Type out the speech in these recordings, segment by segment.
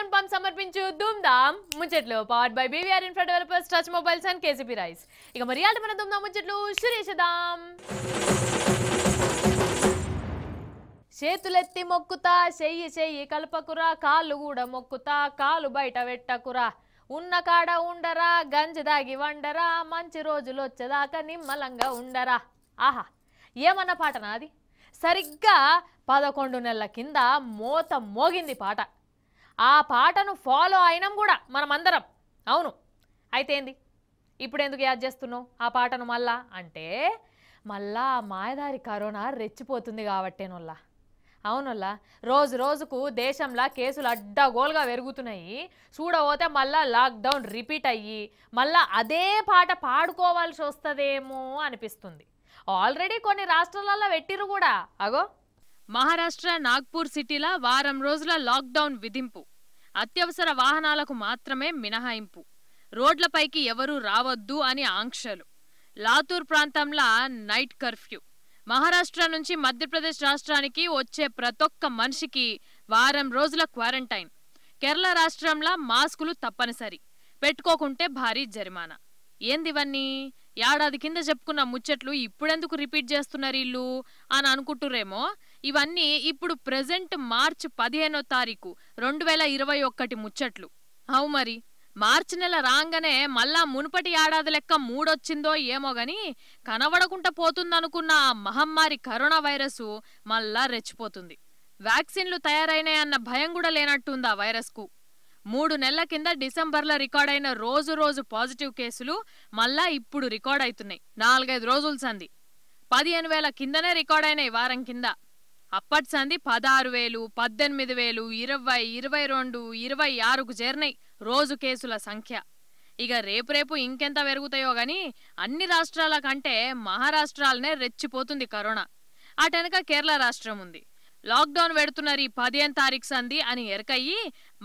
welcome pump సమర్పించు Dhoomdham Muchatlu power by BVR infra developers touch mobiles and KCP rice ఇక మరి మన దుమ్దాం ముచ్చట్లు సురేషదాం చేతులెత్తి మొక్కుతా చెయ్యి చెయ్యి కలపకురా కాళ్ళు కూడా మొక్కుతా కాలు బయట పెట్టకురా ఉన్న కాడ ఉండరా గంజి దాగి వండరా మంచి రోజులు వచ్చేదాకా నిమ్మలంగా ఉండరా ఆహా ఏమన్న పాటనా అది సరిగ్గా పదకొండు నెలల కింద మోత మోగింది పాట ఆ పాటను ఫాలో అయినాం కూడా మనమందరం అవును అయితే ఏంది ఇప్పుడు ఎందుకు యాద్ చేస్తున్నావు ఆ పాటను మళ్ళా అంటే మళ్ళా ఆ మాయదారి కరోనా రెచ్చిపోతుంది కాబట్టేనోళ్ళ అవునల్లా రోజు రోజుకు దేశంలో కేసులు అడ్డగోలుగా పెరుగుతున్నాయి చూడబోతే మళ్ళా లాక్డౌన్ రిపీట్ అయ్యి మళ్ళా అదే పాట పాడుకోవాల్సి వస్తుందేమో అనిపిస్తుంది ఆల్రెడీ కొన్ని రాష్ట్రాలలో పెట్టిరు కూడా అగో మహారాష్ట్ర నాగ్పూర్ సిటీల వారం రోజుల లాక్డౌన్ విధింపు అత్యవసర వాహనాలకు మాత్రమే మినహాయింపు రోడ్లపైకి ఎవరూ రావద్దు అని ఆంక్షలు లాతూర్ ప్రాంతంలో నైట్ కర్ఫ్యూ మహారాష్ట్ర నుంచి మధ్యప్రదేశ్ రాష్ట్రానికి వచ్చే ప్రతొక్క మనిషికి వారం రోజుల క్వారంటైన్ కేరళ రాష్ట్రంలో మాస్కులు తప్పనిసరి పెట్టుకోకుంటే భారీ జరిమానా ఏందివన్నీ ఏడాది కింద చెప్పుకున్న ముచ్చట్లు ఇప్పుడెందుకు రిపీట్ చేస్తున్నారు ఇల్లు అని అనుకుంటురేమో ఇవన్నీ ఇప్పుడు ప్రజెంట్ మార్చ్ పదిహేనో తారీఖు రెండు వేల ఇరవై ఒక్కటి ముచ్చట్లు అవు మరి మార్చి నెల రాగానే మళ్ళా మునుపటి ఏడాది లెక్క మూడొచ్చిందో ఏమో గాని కనబడకుండా పోతుందనుకున్న ఆ మహమ్మారి కరోనా వైరస్ మళ్ళా రెచ్చిపోతుంది వ్యాక్సిన్లు తయారైనాయన్న భయం కూడా లేనట్టుంది ఆ వైరస్కు మూడు నెలల కింద డిసెంబర్లో రికార్డ్ అయిన రోజు రోజు పాజిటివ్ కేసులు మళ్ళా ఇప్పుడు రికార్డ్ అవుతున్నాయి నాలుగైదు రోజుల సంది పదిహేను వేల కిందనే రికార్డ్ అయినాయి వారం కింద అప్పటి సంది పదహారు వేలు పద్దెనిమిది వేలు ఇరవై ఇరవై రెండు ఇరవై ఆరుకు చేరినాయి రోజు కేసుల సంఖ్య ఇక రేపు రేపు ఇంకెంత పెరుగుతాయో గాని అన్ని రాష్ట్రాల కంటే మహారాష్ట్రాలనే రెచ్చిపోతుంది కరోనా అటనక కేరళ రాష్ట్రం ఉంది లాక్డౌన్ పెడుతున్నారు ఈ పదిహేను తారీఖు సంది అని ఎరకయ్యి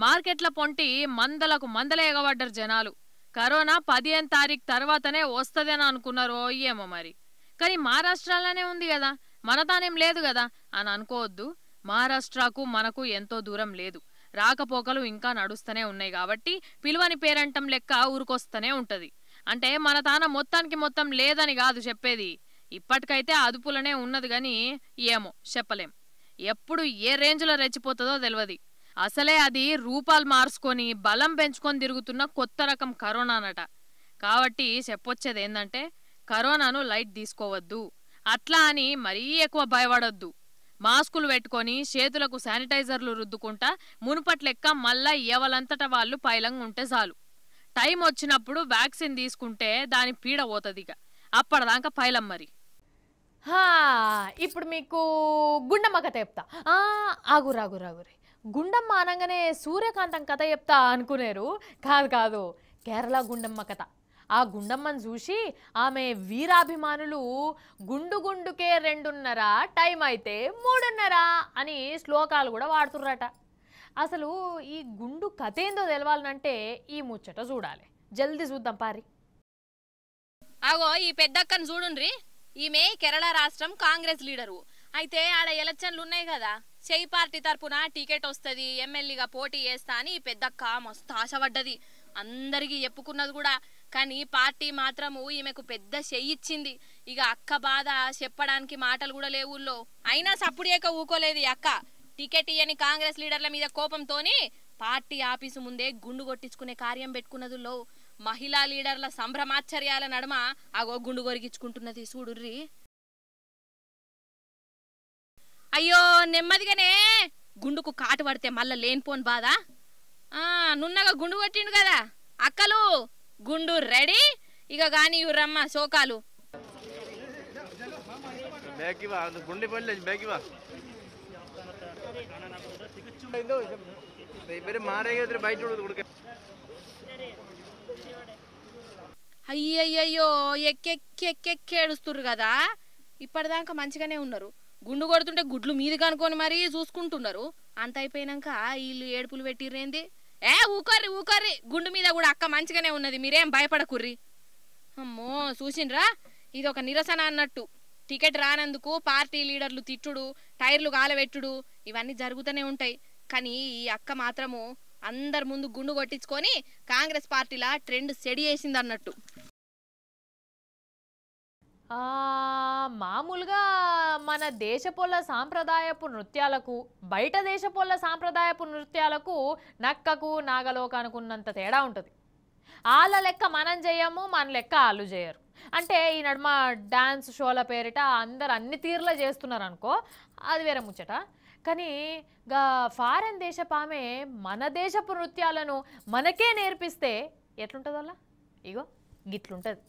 మార్కెట్ల పొంటి మందలకు మందలే ఎగబడ్డారు జనాలు కరోనా పదిహేను తారీఖు తర్వాతనే వస్తుందని అనుకున్నారో ఏమో మరి కానీ మా రాష్ట్రాలనే ఉంది కదా మనతానేం లేదు కదా అని అనుకోవద్దు మహారాష్ట్రకు మనకు ఎంతో దూరం లేదు రాకపోకలు ఇంకా నడుస్తూనే ఉన్నాయి కాబట్టి పిలువని పేరంటం లెక్క ఊరుకొస్తూనే ఉంటుంది అంటే మన తాన మొత్తానికి మొత్తం లేదని కాదు చెప్పేది ఇప్పటికైతే అదుపులనే ఉన్నది కానీ ఏమో చెప్పలేం ఎప్పుడు ఏ రేంజ్లో రెచ్చిపోతుందో తెలియదు అసలే అది రూపాలు మార్చుకొని బలం పెంచుకొని తిరుగుతున్న కొత్త రకం కరోనా అనట కాబట్టి చెప్పొచ్చేది ఏంటంటే కరోనాను లైట్ తీసుకోవద్దు అట్లా అని మరీ ఎక్కువ భయపడొద్దు మాస్కులు పెట్టుకొని చేతులకు శానిటైజర్లు రుద్దుకుంటా మునుపట్లెక్క మళ్ళా ఎవలంతట వాళ్ళు పైలంగా ఉంటే చాలు టైం వచ్చినప్పుడు వ్యాక్సిన్ తీసుకుంటే దాని పీడ పోతుందిగ అప్పటిదాకా పైలం మరి ఇప్పుడు మీకు గుండమ్మ కథ చెప్తా ఆగురు ఆగురు ఆగురే గుండమ్మ అనగానే సూర్యకాంతం కథ చెప్తా అనుకునేరు కాదు కాదు కేరళ గుండమ్మ కథ ఆ గుండమ్మను చూసి ఆమె వీరాభిమానులు గుండు గుండుకే రెండున్నర టైం అయితే మూడున్నర అని శ్లోకాలు కూడా వాడుతుర్రట అసలు ఈ గుండు కథ ఏందో తెలవాలనంటే ఈ ముచ్చట చూడాలి జల్దీ చూద్దాం పారి అగో ఈ పెద్దక్కను చూడుండ్రి ఈమె కేరళ రాష్ట్రం కాంగ్రెస్ లీడరు అయితే ఆడ ఎలక్షన్లు ఉన్నాయి కదా చెయ్యి పార్టీ తరపున టికెట్ వస్తుంది ఎమ్మెల్యేగా పోటీ చేస్తా అని పెద్దక్క మస్తు ఆశపడ్డది అందరికీ చెప్పుకున్నది కూడా కానీ పార్టీ మాత్రము ఈమెకు పెద్ద చెయ్యిచ్చింది ఇక అక్క బాధ చెప్పడానికి మాటలు కూడా లేవు ఊళ్ళో అయినా ఏక ఊకోలేదు అక్క టికెట్ ఇవ్వని కాంగ్రెస్ లీడర్ల మీద కోపంతోని పార్టీ ఆఫీసు ముందే గుండు కొట్టించుకునే కార్యం పెట్టుకున్నదిలో మహిళా లీడర్ల సంభ్రమాచర్యాల నడుమ అగో గుండు కొరిగించుకుంటున్నది చూడుర్రి అయ్యో నెమ్మదిగానే గుండుకు కాటు పడితే మళ్ళా లేనిపోను బాధ నున్నగా గుండు కొట్టిండు కదా అక్కలు గుండు రెడీ ఇక గాని రమ్మ శోకాలు అయ్యయ్యో ఎక్కెక్కెక్కెక్కేడుస్తుర్రు కదా ఇప్పటిదాకా మంచిగానే ఉన్నారు గుండు కొడుతుంటే గుడ్లు మీద కనుకొని మరీ చూసుకుంటున్నారు అంత అయిపోయినాక వీళ్ళు ఏడుపులు పెట్టిర్రేంది ఏ ఊకర్రి ఊకర్రి గుండు మీద కూడా అక్క మంచిగానే ఉన్నది మీరేం భయపడకుర్రి అమ్మో చూసిండ్రా ఇది ఒక నిరసన అన్నట్టు టికెట్ రానందుకు పార్టీ లీడర్లు తిట్టుడు టైర్లు గాలవెట్టుడు ఇవన్నీ జరుగుతూనే ఉంటాయి కానీ ఈ అక్క మాత్రము అందరి ముందు గుండు కొట్టించుకొని కాంగ్రెస్ పార్టీలా ట్రెండ్ సెడి చేసింది అన్నట్టు మామూలుగా మన దేశపోళ్ళ సాంప్రదాయపు నృత్యాలకు బయట దేశపోళ్ళ సాంప్రదాయపు నృత్యాలకు నక్కకు ఉన్నంత తేడా ఉంటుంది వాళ్ళ లెక్క మనం చేయము మన లెక్క వాళ్ళు చేయరు అంటే ఈ నడుమ డ్యాన్స్ షోల పేరిట అందరు అన్ని తీరులో చేస్తున్నారు అనుకో అది వేరే ముచ్చట కానీ గా ఫారెన్ దేశపామే మన దేశపు నృత్యాలను మనకే నేర్పిస్తే ఎట్లుంటుంది అలా ఇగో గిట్లుంటుంది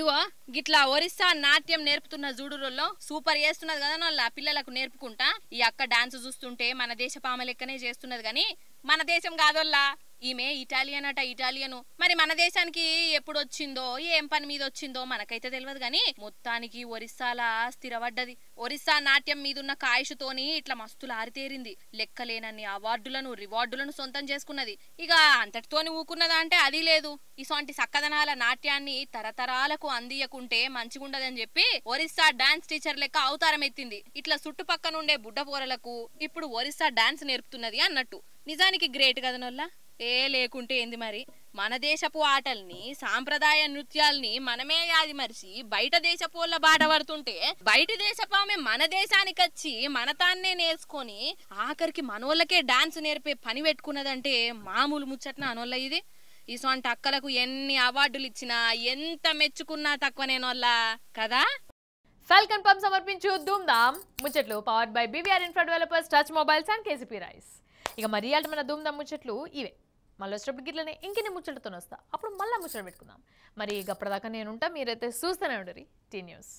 ఇవో గిట్లా ఒరిస్సా నాట్యం నేర్పుతున్న జూడురుల్లో సూపర్ చేస్తున్నది కదా నా పిల్లలకు నేర్పుకుంటా ఈ అక్క డాన్స్ చూస్తుంటే మన దేశ పామ లెక్కనే చేస్తున్నది కానీ మన దేశం కాదోల్లా ఈమె ఇటాలియన్ అట ఇటాలియను మరి మన దేశానికి ఎప్పుడు వచ్చిందో ఏం పని మీద వచ్చిందో మనకైతే తెలియదు కానీ మొత్తానికి ఒరిస్సాలా స్థిరపడ్డది ఒరిస్సా నాట్యం మీదున్న కాయిషుతోని ఇట్లా మస్తులు ఆరితేరింది లెక్కలేనన్ని అవార్డులను రివార్డులను సొంతం చేసుకున్నది ఇక అంతటితోని ఊకున్నదా అంటే అది లేదు ఇసొంటి సక్కదనాల నాట్యాన్ని తరతరాలకు అందియకుంటే మంచిగుండదని చెప్పి ఒరిస్సా డాన్స్ టీచర్ లెక్క అవతారం ఎత్తింది ఇట్లా చుట్టుపక్కనుండే బుడ్డపోరలకు ఇప్పుడు ఒరిస్సా డాన్స్ నేర్పుతున్నది అన్నట్టు నిజానికి గ్రేట్ కదనొల్లా అంతే లేకుంటే ఏంది మరి మన దేశపు ఆటల్ని సాంప్రదాయ నృత్యాల్ని మనమే యాది మరిచి బయట దేశపోళ్ళ బాట పడుతుంటే బయట దేశపు ఆమె మన దేశానికి వచ్చి మన తాన్నే నేర్చుకొని ఆఖరికి మనోళ్ళకే డాన్స్ నేర్పే పని పెట్టుకున్నదంటే మామూలు ముచ్చట్న అనోళ్ళ ఇది సొంట అక్కలకు ఎన్ని అవార్డులు ఇచ్చినా ఎంత మెచ్చుకున్నా తక్కువ నేను కదా ఫల్కన్ పంప్ సమర్పించు Dhoomdham Muchatlu power by BVR infra developers touch mobiles and KCP rice ఇక మరి మన ధూమ్ధామ్ ముచ్చట్లు ఇవే మళ్ళీ వచ్చినప్పుడు గిట్లనే ఇంకెన్ని ముచ్చటతో వస్తా అప్పుడు మళ్ళీ ముచ్చట పెట్టుకుందాం మరి ఇక అప్పటిదాకా నేనుంటా మీరైతే చూస్తూనే ఉండరు టీ న్యూస్